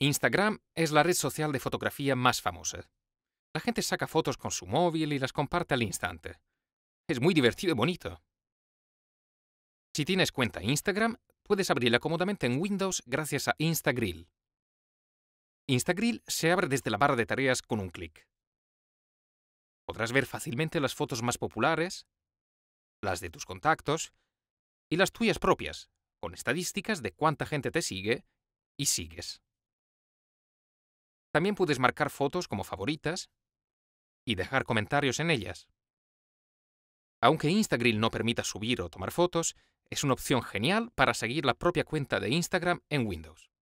Instagram es la red social de fotografía más famosa. La gente saca fotos con su móvil y las comparte al instante. Es muy divertido y bonito. Si tienes cuenta Instagram, puedes abrirla cómodamente en Windows gracias a Instagrill. Instagrill se abre desde la barra de tareas con un clic. Podrás ver fácilmente las fotos más populares, las de tus contactos y las tuyas propias, con estadísticas de cuánta gente te sigue y sigues. También puedes marcar fotos como favoritas y dejar comentarios en ellas. Aunque Instagram no permita subir o tomar fotos, es una opción genial para seguir la propia cuenta de Instagram en Windows.